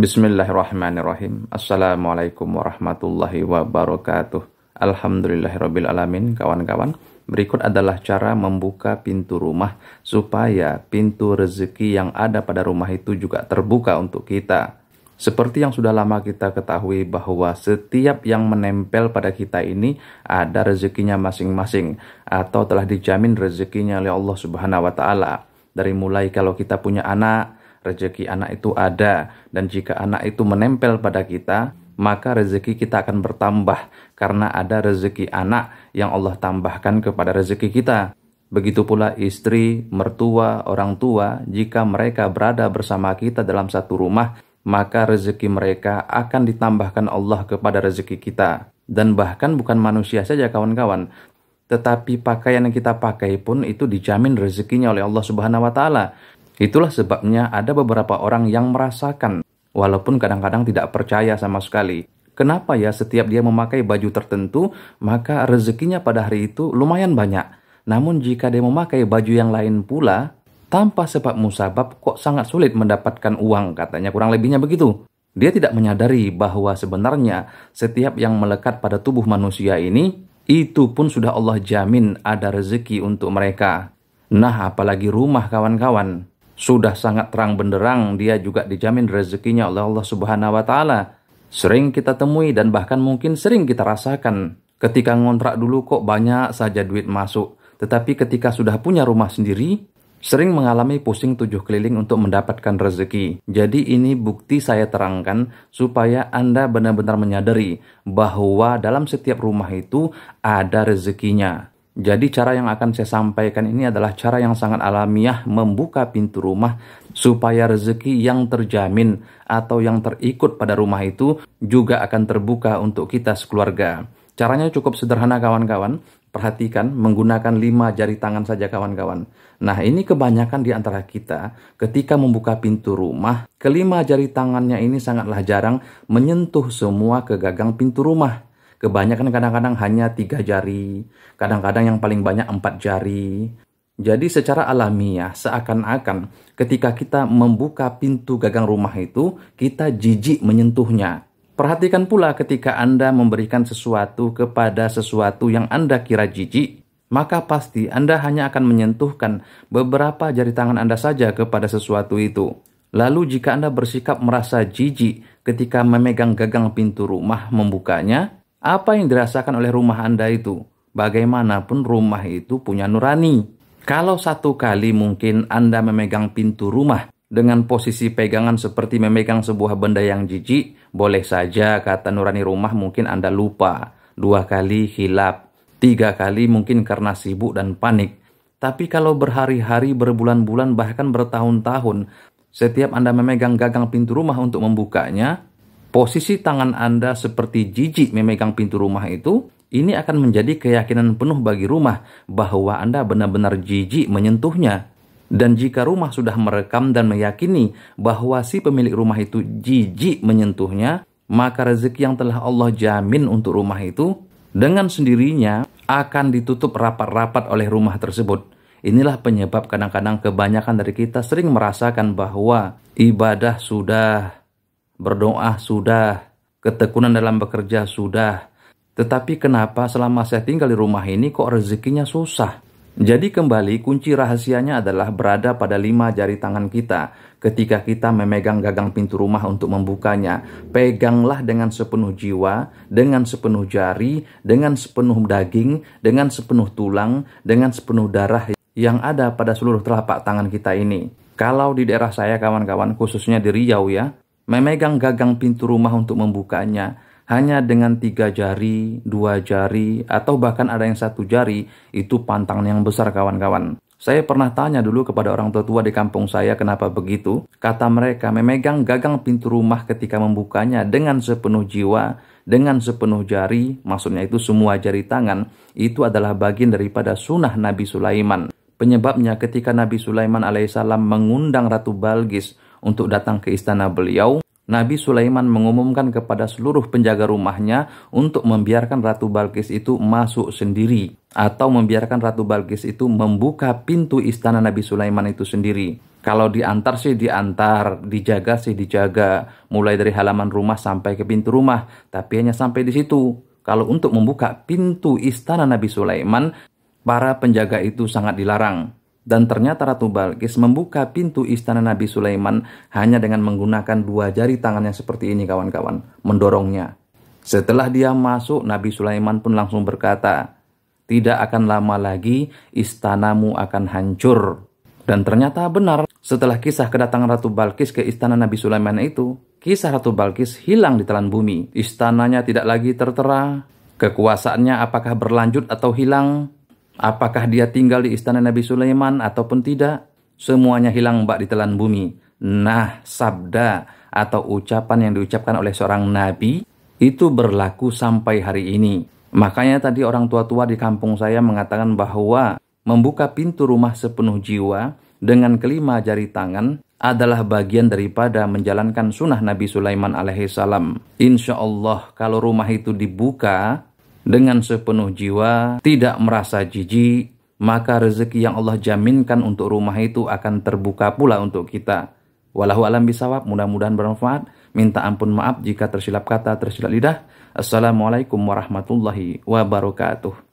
Bismillahirrahmanirrahim. Assalamualaikum warahmatullahi wabarakatuh. alamin, kawan-kawan. Berikut adalah cara membuka pintu rumah supaya pintu rezeki yang ada pada rumah itu juga terbuka untuk kita. Seperti yang sudah lama kita ketahui bahwa setiap yang menempel pada kita ini ada rezekinya masing-masing atau telah dijamin rezekinya oleh Allah Subhanahu wa taala. Dari mulai kalau kita punya anak, Rezeki anak itu ada, dan jika anak itu menempel pada kita, maka rezeki kita akan bertambah karena ada rezeki anak yang Allah tambahkan kepada rezeki kita. Begitu pula istri, mertua, orang tua, jika mereka berada bersama kita dalam satu rumah, maka rezeki mereka akan ditambahkan Allah kepada rezeki kita. Dan bahkan bukan manusia saja kawan-kawan, tetapi pakaian yang kita pakai pun itu dijamin rezekinya oleh Allah Subhanahu wa taala. Itulah sebabnya ada beberapa orang yang merasakan, walaupun kadang-kadang tidak percaya sama sekali. Kenapa ya setiap dia memakai baju tertentu, maka rezekinya pada hari itu lumayan banyak. Namun jika dia memakai baju yang lain pula, tanpa sebab musabab kok sangat sulit mendapatkan uang, katanya kurang lebihnya begitu. Dia tidak menyadari bahwa sebenarnya setiap yang melekat pada tubuh manusia ini, itu pun sudah Allah jamin ada rezeki untuk mereka. Nah, apalagi rumah kawan-kawan sudah sangat terang benderang, dia juga dijamin rezekinya oleh Allah Subhanahu wa taala. Sering kita temui dan bahkan mungkin sering kita rasakan ketika ngontrak dulu kok banyak saja duit masuk, tetapi ketika sudah punya rumah sendiri sering mengalami pusing tujuh keliling untuk mendapatkan rezeki. Jadi ini bukti saya terangkan supaya Anda benar-benar menyadari bahwa dalam setiap rumah itu ada rezekinya. Jadi cara yang akan saya sampaikan ini adalah cara yang sangat alamiah membuka pintu rumah supaya rezeki yang terjamin atau yang terikut pada rumah itu juga akan terbuka untuk kita sekeluarga. Caranya cukup sederhana kawan-kawan, perhatikan menggunakan lima jari tangan saja kawan-kawan. Nah ini kebanyakan di antara kita ketika membuka pintu rumah, kelima jari tangannya ini sangatlah jarang menyentuh semua ke gagang pintu rumah. Kebanyakan kadang-kadang hanya tiga jari, kadang-kadang yang paling banyak empat jari. Jadi secara alamiah seakan-akan ketika kita membuka pintu gagang rumah itu, kita jijik menyentuhnya. Perhatikan pula ketika Anda memberikan sesuatu kepada sesuatu yang Anda kira jijik, maka pasti Anda hanya akan menyentuhkan beberapa jari tangan Anda saja kepada sesuatu itu. Lalu jika Anda bersikap merasa jijik ketika memegang gagang pintu rumah membukanya, apa yang dirasakan oleh rumah Anda itu? Bagaimanapun rumah itu punya nurani. Kalau satu kali mungkin Anda memegang pintu rumah dengan posisi pegangan seperti memegang sebuah benda yang jijik, boleh saja kata nurani rumah mungkin Anda lupa. Dua kali hilap, tiga kali mungkin karena sibuk dan panik. Tapi kalau berhari-hari, berbulan-bulan, bahkan bertahun-tahun, setiap Anda memegang gagang pintu rumah untuk membukanya, Posisi tangan Anda seperti jijik memegang pintu rumah itu, ini akan menjadi keyakinan penuh bagi rumah bahwa Anda benar-benar jijik menyentuhnya. Dan jika rumah sudah merekam dan meyakini bahwa si pemilik rumah itu jijik menyentuhnya, maka rezeki yang telah Allah jamin untuk rumah itu dengan sendirinya akan ditutup rapat-rapat oleh rumah tersebut. Inilah penyebab kadang-kadang kebanyakan dari kita sering merasakan bahwa ibadah sudah berdoa sudah, ketekunan dalam bekerja sudah. Tetapi kenapa selama saya tinggal di rumah ini kok rezekinya susah? Jadi kembali kunci rahasianya adalah berada pada lima jari tangan kita. Ketika kita memegang gagang pintu rumah untuk membukanya, peganglah dengan sepenuh jiwa, dengan sepenuh jari, dengan sepenuh daging, dengan sepenuh tulang, dengan sepenuh darah yang ada pada seluruh telapak tangan kita ini. Kalau di daerah saya kawan-kawan khususnya di Riau ya, memegang gagang pintu rumah untuk membukanya hanya dengan tiga jari, dua jari, atau bahkan ada yang satu jari, itu pantang yang besar kawan-kawan. Saya pernah tanya dulu kepada orang tua tua di kampung saya kenapa begitu. Kata mereka, memegang gagang pintu rumah ketika membukanya dengan sepenuh jiwa, dengan sepenuh jari, maksudnya itu semua jari tangan, itu adalah bagian daripada sunnah Nabi Sulaiman. Penyebabnya ketika Nabi Sulaiman alaihissalam mengundang Ratu Balgis untuk datang ke istana beliau, Nabi Sulaiman mengumumkan kepada seluruh penjaga rumahnya untuk membiarkan Ratu Balkis itu masuk sendiri atau membiarkan Ratu Balkis itu membuka pintu istana Nabi Sulaiman itu sendiri. Kalau diantar sih diantar, dijaga sih dijaga, mulai dari halaman rumah sampai ke pintu rumah, tapi hanya sampai di situ. Kalau untuk membuka pintu istana Nabi Sulaiman, para penjaga itu sangat dilarang. Dan ternyata Ratu Balkis membuka pintu istana Nabi Sulaiman hanya dengan menggunakan dua jari tangannya seperti ini kawan-kawan, mendorongnya. Setelah dia masuk, Nabi Sulaiman pun langsung berkata, tidak akan lama lagi istanamu akan hancur. Dan ternyata benar, setelah kisah kedatangan Ratu Balkis ke istana Nabi Sulaiman itu, kisah Ratu Balkis hilang di telan bumi. Istananya tidak lagi tertera, kekuasaannya apakah berlanjut atau hilang, Apakah dia tinggal di istana Nabi Sulaiman ataupun tidak? Semuanya hilang mbak ditelan bumi. Nah, sabda atau ucapan yang diucapkan oleh seorang nabi itu berlaku sampai hari ini. Makanya tadi orang tua-tua di kampung saya mengatakan bahwa membuka pintu rumah sepenuh jiwa dengan kelima jari tangan adalah bagian daripada menjalankan sunnah Nabi Sulaiman alaihissalam. Insya Allah kalau rumah itu dibuka, dengan sepenuh jiwa, tidak merasa jijik, maka rezeki yang Allah jaminkan untuk rumah itu akan terbuka pula untuk kita. Walahu alam bisawab, mudah-mudahan bermanfaat. Minta ampun maaf jika tersilap kata, tersilap lidah. Assalamualaikum warahmatullahi wabarakatuh.